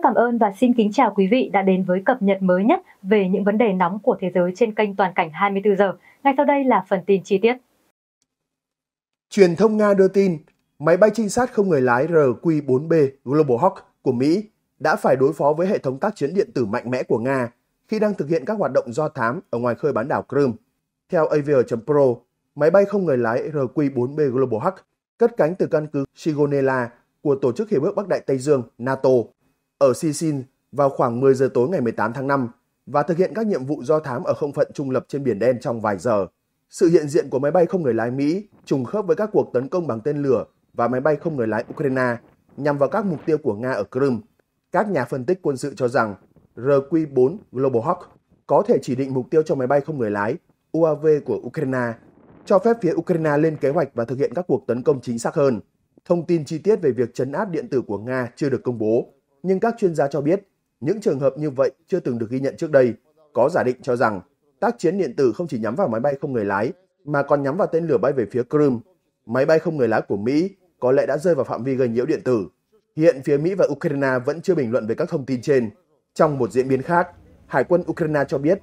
Rất cảm ơn và xin kính chào quý vị đã đến với cập nhật mới nhất về những vấn đề nóng của thế giới trên kênh Toàn cảnh 24 giờ. Ngay sau đây là phần tin chi tiết. Truyền thông Nga đưa tin, máy bay trinh sát không người lái RQ-4B Global Hawk của Mỹ đã phải đối phó với hệ thống tác chiến điện tử mạnh mẽ của Nga khi đang thực hiện các hoạt động do thám ở ngoài khơi bán đảo Crimea. Theo avr pro máy bay không người lái RQ-4B Global Hawk cất cánh từ căn cứ Sigonella của Tổ chức Hiệp ước Bắc Đại Tây Dương NATO ở Sicin vào khoảng 10 giờ tối ngày 18 tháng 5 và thực hiện các nhiệm vụ do thám ở không phận trung lập trên Biển Đen trong vài giờ. Sự hiện diện của máy bay không người lái Mỹ trùng khớp với các cuộc tấn công bằng tên lửa và máy bay không người lái Ukraine nhằm vào các mục tiêu của Nga ở Crimea. Các nhà phân tích quân sự cho rằng RQ-4 Global Hawk có thể chỉ định mục tiêu cho máy bay không người lái UAV của Ukraine, cho phép phía Ukraine lên kế hoạch và thực hiện các cuộc tấn công chính xác hơn. Thông tin chi tiết về việc chấn áp điện tử của Nga chưa được công bố nhưng các chuyên gia cho biết những trường hợp như vậy chưa từng được ghi nhận trước đây. Có giả định cho rằng tác chiến điện tử không chỉ nhắm vào máy bay không người lái mà còn nhắm vào tên lửa bay về phía Crimea. Máy bay không người lái của Mỹ có lẽ đã rơi vào phạm vi gây nhiễu điện tử. Hiện phía Mỹ và Ukraine vẫn chưa bình luận về các thông tin trên. Trong một diễn biến khác, Hải quân Ukraine cho biết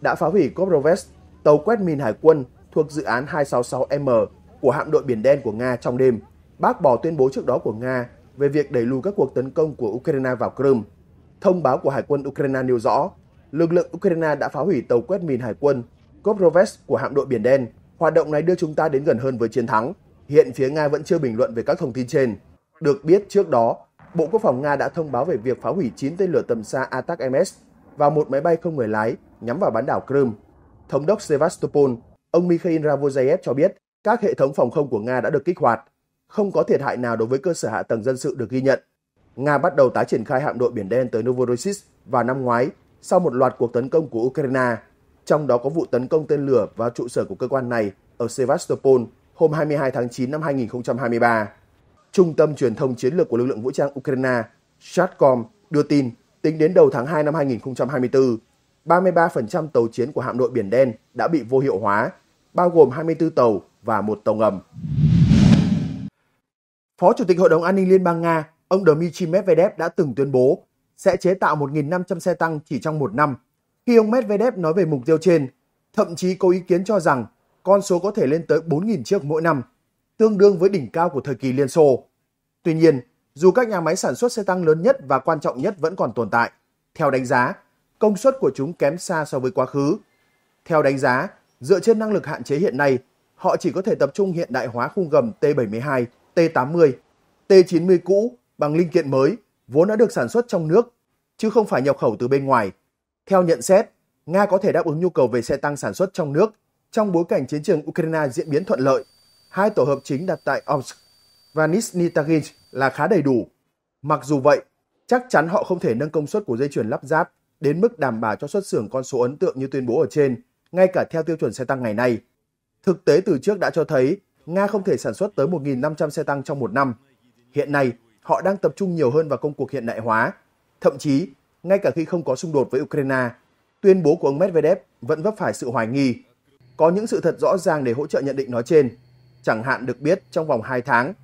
đã phá hủy Kobrovest, tàu quét mìn hải quân thuộc dự án 266M của hạm đội Biển Đen của Nga trong đêm, bác bỏ tuyên bố trước đó của Nga về việc đẩy lùi các cuộc tấn công của Ukraine vào Crimea. Thông báo của Hải quân Ukraine nêu rõ, lực lượng Ukraine đã phá hủy tàu quét mìn hải quân Koprovets của hạm đội Biển Đen. Hoạt động này đưa chúng ta đến gần hơn với chiến thắng. Hiện phía Nga vẫn chưa bình luận về các thông tin trên. Được biết trước đó, Bộ Quốc phòng Nga đã thông báo về việc phá hủy 9 tên lửa tầm xa Atak-MS và một máy bay không người lái nhắm vào bán đảo Crimea. Thống đốc Sevastopol, ông Mikhail Ravozayev cho biết các hệ thống phòng không của Nga đã được kích hoạt không có thiệt hại nào đối với cơ sở hạ tầng dân sự được ghi nhận. Nga bắt đầu tái triển khai hạm đội Biển Đen tới Novorossiysk vào năm ngoái sau một loạt cuộc tấn công của Ukraine, trong đó có vụ tấn công tên lửa vào trụ sở của cơ quan này ở Sevastopol hôm 22 tháng 9 năm 2023. Trung tâm truyền thông chiến lược của lực lượng vũ trang Ukraine Shatcom, đưa tin tính đến đầu tháng 2 năm 2024, 33% tàu chiến của hạm đội Biển Đen đã bị vô hiệu hóa, bao gồm 24 tàu và một tàu ngầm. Phó Chủ tịch Hội đồng An ninh Liên bang Nga, ông Dmitry Medvedev đã từng tuyên bố sẽ chế tạo 1.500 xe tăng chỉ trong một năm. Khi ông Medvedev nói về mục tiêu trên, thậm chí có ý kiến cho rằng con số có thể lên tới 4.000 chiếc mỗi năm, tương đương với đỉnh cao của thời kỳ Liên Xô. Tuy nhiên, dù các nhà máy sản xuất xe tăng lớn nhất và quan trọng nhất vẫn còn tồn tại, theo đánh giá, công suất của chúng kém xa so với quá khứ. Theo đánh giá, dựa trên năng lực hạn chế hiện nay, họ chỉ có thể tập trung hiện đại hóa khung gầm T-72 T80, T90 cũ bằng linh kiện mới vốn đã được sản xuất trong nước, chứ không phải nhập khẩu từ bên ngoài. Theo nhận xét, Nga có thể đáp ứng nhu cầu về xe tăng sản xuất trong nước trong bối cảnh chiến trường Ukraine diễn biến thuận lợi. Hai tổ hợp chính đặt tại Omsk và Nizhny Tagil là khá đầy đủ. Mặc dù vậy, chắc chắn họ không thể nâng công suất của dây chuyền lắp ráp đến mức đảm bảo cho xuất xưởng con số ấn tượng như tuyên bố ở trên, ngay cả theo tiêu chuẩn xe tăng ngày nay. Thực tế từ trước đã cho thấy Nga không thể sản xuất tới 1.500 xe tăng trong một năm. Hiện nay, họ đang tập trung nhiều hơn vào công cuộc hiện đại hóa. Thậm chí, ngay cả khi không có xung đột với Ukraine, tuyên bố của ông Medvedev vẫn vấp phải sự hoài nghi. Có những sự thật rõ ràng để hỗ trợ nhận định nói trên. Chẳng hạn được biết trong vòng 2 tháng,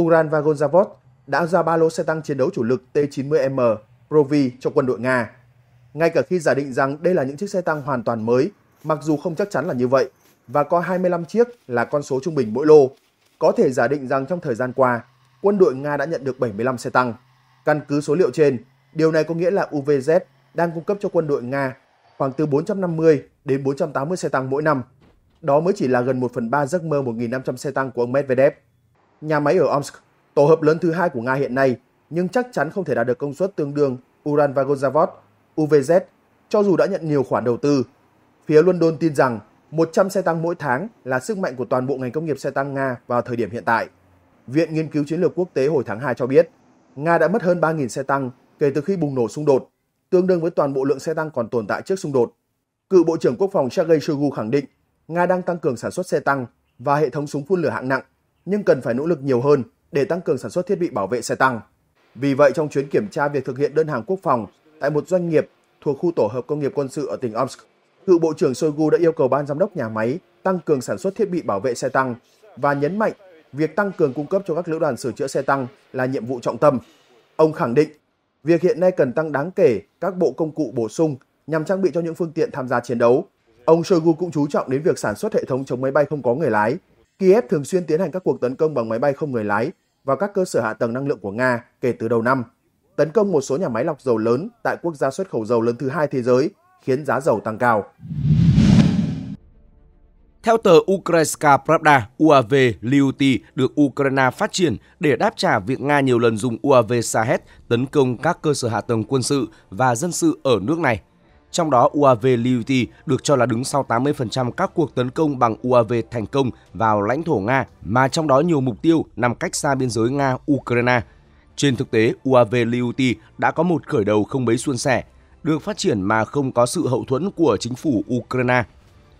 Uran và đã ra ba lô xe tăng chiến đấu chủ lực T-90M Provi cho quân đội Nga. Ngay cả khi giả định rằng đây là những chiếc xe tăng hoàn toàn mới, mặc dù không chắc chắn là như vậy, và có 25 chiếc là con số trung bình mỗi lô. Có thể giả định rằng trong thời gian qua, quân đội Nga đã nhận được 75 xe tăng. Căn cứ số liệu trên, điều này có nghĩa là UVZ đang cung cấp cho quân đội Nga khoảng từ 450 đến 480 xe tăng mỗi năm. Đó mới chỉ là gần 1 phần 3 giấc mơ 1.500 xe tăng của ông Medvedev. Nhà máy ở Omsk, tổ hợp lớn thứ hai của Nga hiện nay, nhưng chắc chắn không thể đạt được công suất tương đương Uran Vagozavod, UVZ, cho dù đã nhận nhiều khoản đầu tư. Phía London tin rằng 100 xe tăng mỗi tháng là sức mạnh của toàn bộ ngành công nghiệp xe tăng Nga vào thời điểm hiện tại. Viện Nghiên cứu Chiến lược Quốc tế hồi tháng 2 cho biết, Nga đã mất hơn 3.000 xe tăng kể từ khi bùng nổ xung đột, tương đương với toàn bộ lượng xe tăng còn tồn tại trước xung đột. Cựu Bộ trưởng Quốc phòng Sergei Shoigu khẳng định, Nga đang tăng cường sản xuất xe tăng và hệ thống súng phun lửa hạng nặng, nhưng cần phải nỗ lực nhiều hơn để tăng cường sản xuất thiết bị bảo vệ xe tăng. Vì vậy, trong chuyến kiểm tra việc thực hiện đơn hàng quốc phòng tại một doanh nghiệp thuộc khu tổ hợp công nghiệp quân sự ở tỉnh Omsk, cựu Bộ trưởng Shoigu đã yêu cầu ban giám đốc nhà máy tăng cường sản xuất thiết bị bảo vệ xe tăng và nhấn mạnh việc tăng cường cung cấp cho các lữ đoàn sửa chữa xe tăng là nhiệm vụ trọng tâm. Ông khẳng định, việc hiện nay cần tăng đáng kể các bộ công cụ bổ sung nhằm trang bị cho những phương tiện tham gia chiến đấu. Ông Shoigu cũng chú trọng đến việc sản xuất hệ thống chống máy bay không có người lái. Kiev thường xuyên tiến hành các cuộc tấn công bằng máy bay không người lái vào các cơ sở hạ tầng năng lượng của Nga kể từ đầu năm, tấn công một số nhà máy lọc dầu lớn tại quốc gia xuất khẩu dầu lớn thứ hai thế giới khiến giá dầu tăng cao. Theo tờ Ukrainska Pravda, UAV Liuti được Ukraine phát triển để đáp trả việc Nga nhiều lần dùng UAV Sahet tấn công các cơ sở hạ tầng quân sự và dân sự ở nước này. Trong đó, UAV Liuti được cho là đứng sau 80% các cuộc tấn công bằng UAV thành công vào lãnh thổ Nga, mà trong đó nhiều mục tiêu nằm cách xa biên giới Nga-Ukraine. Trên thực tế, UAV Liuti đã có một khởi đầu không mấy suôn sẻ được phát triển mà không có sự hậu thuẫn của chính phủ Ukraine.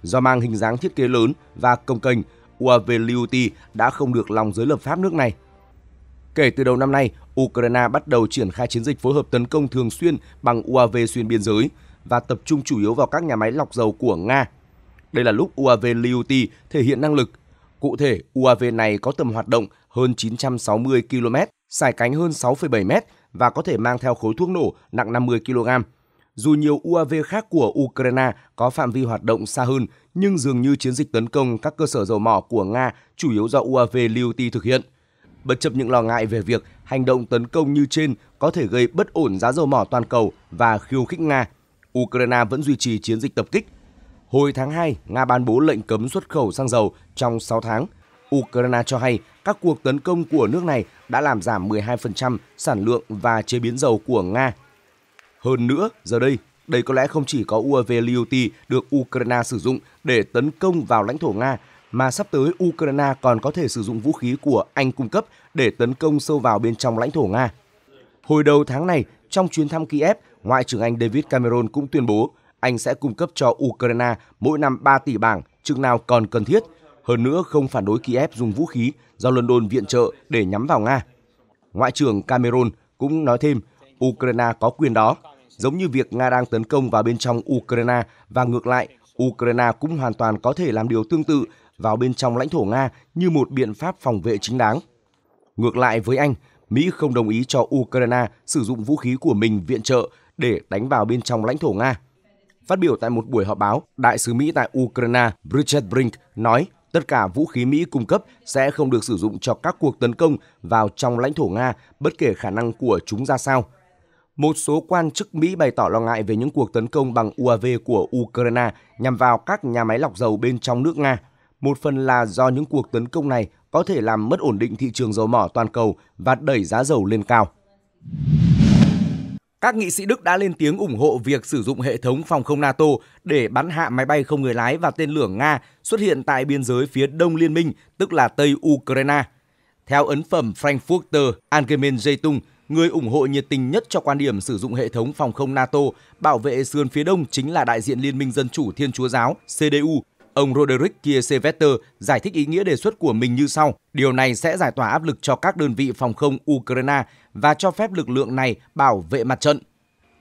Do mang hình dáng thiết kế lớn và công kênh, UAV Liuti đã không được lòng giới lập pháp nước này. Kể từ đầu năm nay, Ukraine bắt đầu triển khai chiến dịch phối hợp tấn công thường xuyên bằng UAV xuyên biên giới và tập trung chủ yếu vào các nhà máy lọc dầu của Nga. Đây là lúc UAV Liuti thể hiện năng lực. Cụ thể, UAV này có tầm hoạt động hơn 960 km, sải cánh hơn 6,7 m và có thể mang theo khối thuốc nổ nặng 50 kg dù nhiều UAV khác của Ukraine có phạm vi hoạt động xa hơn, nhưng dường như chiến dịch tấn công các cơ sở dầu mỏ của Nga chủ yếu do UAV Liuti thực hiện. Bất chấp những lo ngại về việc hành động tấn công như trên có thể gây bất ổn giá dầu mỏ toàn cầu và khiêu khích Nga, Ukraine vẫn duy trì chiến dịch tập kích. Hồi tháng 2, Nga ban bố lệnh cấm xuất khẩu xăng dầu trong 6 tháng. Ukraine cho hay các cuộc tấn công của nước này đã làm giảm 12% sản lượng và chế biến dầu của Nga hơn nữa, giờ đây, đây có lẽ không chỉ có UAV Liuti e được Ukraine sử dụng để tấn công vào lãnh thổ Nga, mà sắp tới Ukraine còn có thể sử dụng vũ khí của Anh cung cấp để tấn công sâu vào bên trong lãnh thổ Nga. Hồi đầu tháng này, trong chuyến thăm Kiev, Ngoại trưởng Anh David Cameron cũng tuyên bố anh sẽ cung cấp cho Ukraine mỗi năm 3 tỷ bảng chừng nào còn cần thiết, hơn nữa không phản đối Kiev dùng vũ khí do London viện trợ để nhắm vào Nga. Ngoại trưởng Cameron cũng nói thêm, Ukraine có quyền đó, giống như việc Nga đang tấn công vào bên trong Ukraine và ngược lại, Ukraine cũng hoàn toàn có thể làm điều tương tự vào bên trong lãnh thổ Nga như một biện pháp phòng vệ chính đáng. Ngược lại với Anh, Mỹ không đồng ý cho Ukraine sử dụng vũ khí của mình viện trợ để đánh vào bên trong lãnh thổ Nga. Phát biểu tại một buổi họp báo, Đại sứ Mỹ tại Ukraine Bridget Brink nói tất cả vũ khí Mỹ cung cấp sẽ không được sử dụng cho các cuộc tấn công vào trong lãnh thổ Nga bất kể khả năng của chúng ra sao – một số quan chức Mỹ bày tỏ lo ngại về những cuộc tấn công bằng UAV của Ukraine nhằm vào các nhà máy lọc dầu bên trong nước Nga. Một phần là do những cuộc tấn công này có thể làm mất ổn định thị trường dầu mỏ toàn cầu và đẩy giá dầu lên cao. Các nghị sĩ Đức đã lên tiếng ủng hộ việc sử dụng hệ thống phòng không NATO để bắn hạ máy bay không người lái và tên lửa Nga xuất hiện tại biên giới phía đông liên minh, tức là Tây Ukraine. Theo ấn phẩm Frankfurter Allgemeine Zeitung, người ủng hộ nhiệt tình nhất cho quan điểm sử dụng hệ thống phòng không NATO bảo vệ sườn phía đông chính là đại diện Liên minh Dân chủ Thiên Chúa Giáo CDU. Ông Roderick Kiesewetter giải thích ý nghĩa đề xuất của mình như sau. Điều này sẽ giải tỏa áp lực cho các đơn vị phòng không Ukraine và cho phép lực lượng này bảo vệ mặt trận.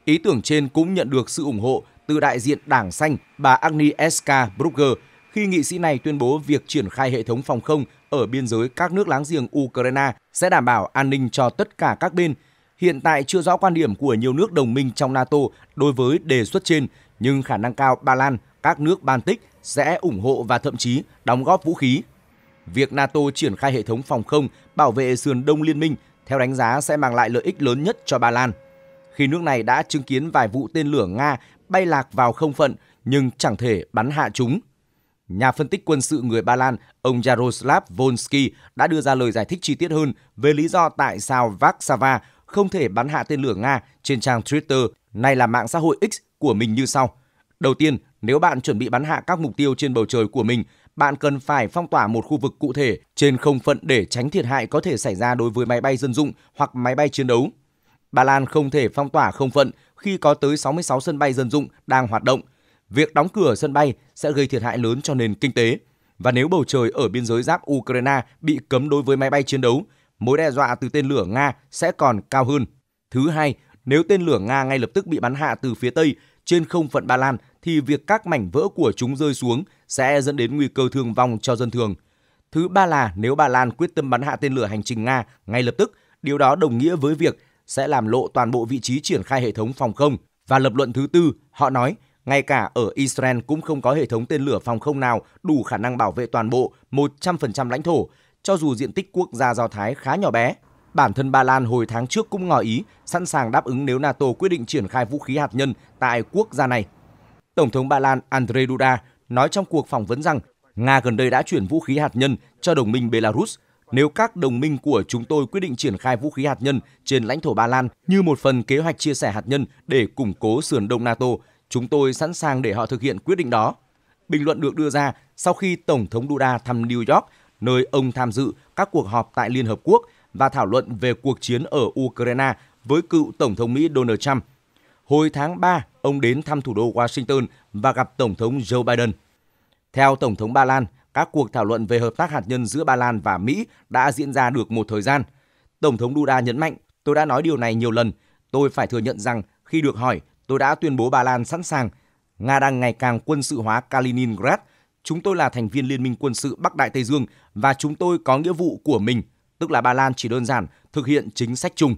Ý tưởng trên cũng nhận được sự ủng hộ từ đại diện Đảng Xanh bà Agnieszka Brugger khi nghị sĩ này tuyên bố việc triển khai hệ thống phòng không ở biên giới các nước láng giềng Ukraine sẽ đảm bảo an ninh cho tất cả các bên. Hiện tại chưa rõ quan điểm của nhiều nước đồng minh trong NATO đối với đề xuất trên, nhưng khả năng cao Ba Lan, các nước Baltic sẽ ủng hộ và thậm chí đóng góp vũ khí. Việc NATO triển khai hệ thống phòng không bảo vệ sườn đông liên minh theo đánh giá sẽ mang lại lợi ích lớn nhất cho Ba Lan. Khi nước này đã chứng kiến vài vụ tên lửa Nga bay lạc vào không phận nhưng chẳng thể bắn hạ chúng. Nhà phân tích quân sự người Ba Lan, ông Jaroslav Volsky đã đưa ra lời giải thích chi tiết hơn về lý do tại sao Vaksava không thể bắn hạ tên lửa Nga trên trang Twitter, này là mạng xã hội X của mình như sau. Đầu tiên, nếu bạn chuẩn bị bắn hạ các mục tiêu trên bầu trời của mình, bạn cần phải phong tỏa một khu vực cụ thể trên không phận để tránh thiệt hại có thể xảy ra đối với máy bay dân dụng hoặc máy bay chiến đấu. Ba Lan không thể phong tỏa không phận khi có tới 66 sân bay dân dụng đang hoạt động – việc đóng cửa sân bay sẽ gây thiệt hại lớn cho nền kinh tế. Và nếu bầu trời ở biên giới giáp Ukraine bị cấm đối với máy bay chiến đấu, mối đe dọa từ tên lửa Nga sẽ còn cao hơn. Thứ hai, nếu tên lửa Nga ngay lập tức bị bắn hạ từ phía Tây trên không phận Ba Lan thì việc các mảnh vỡ của chúng rơi xuống sẽ dẫn đến nguy cơ thương vong cho dân thường. Thứ ba là nếu Ba Lan quyết tâm bắn hạ tên lửa hành trình Nga ngay lập tức, điều đó đồng nghĩa với việc sẽ làm lộ toàn bộ vị trí triển khai hệ thống phòng không. Và lập luận thứ tư, họ nói ngay cả ở Israel cũng không có hệ thống tên lửa phòng không nào đủ khả năng bảo vệ toàn bộ 100% lãnh thổ, cho dù diện tích quốc gia Do Thái khá nhỏ bé. Bản thân Ba Lan hồi tháng trước cũng ngỏ ý sẵn sàng đáp ứng nếu NATO quyết định triển khai vũ khí hạt nhân tại quốc gia này. Tổng thống Ba Lan Andrzej Duda nói trong cuộc phỏng vấn rằng Nga gần đây đã chuyển vũ khí hạt nhân cho đồng minh Belarus. Nếu các đồng minh của chúng tôi quyết định triển khai vũ khí hạt nhân trên lãnh thổ Ba Lan như một phần kế hoạch chia sẻ hạt nhân để củng cố sườn đông NATO, Chúng tôi sẵn sàng để họ thực hiện quyết định đó. Bình luận được đưa ra sau khi Tổng thống Duda thăm New York, nơi ông tham dự các cuộc họp tại Liên Hợp Quốc và thảo luận về cuộc chiến ở Ukraine với cựu Tổng thống Mỹ Donald Trump. Hồi tháng 3, ông đến thăm thủ đô Washington và gặp Tổng thống Joe Biden. Theo Tổng thống Ba Lan, các cuộc thảo luận về hợp tác hạt nhân giữa Ba Lan và Mỹ đã diễn ra được một thời gian. Tổng thống Duda nhấn mạnh, tôi đã nói điều này nhiều lần, tôi phải thừa nhận rằng khi được hỏi Tôi đã tuyên bố Ba Lan sẵn sàng. Nga đang ngày càng quân sự hóa Kaliningrad. Chúng tôi là thành viên Liên minh quân sự Bắc Đại Tây Dương và chúng tôi có nghĩa vụ của mình, tức là Ba Lan chỉ đơn giản thực hiện chính sách chung.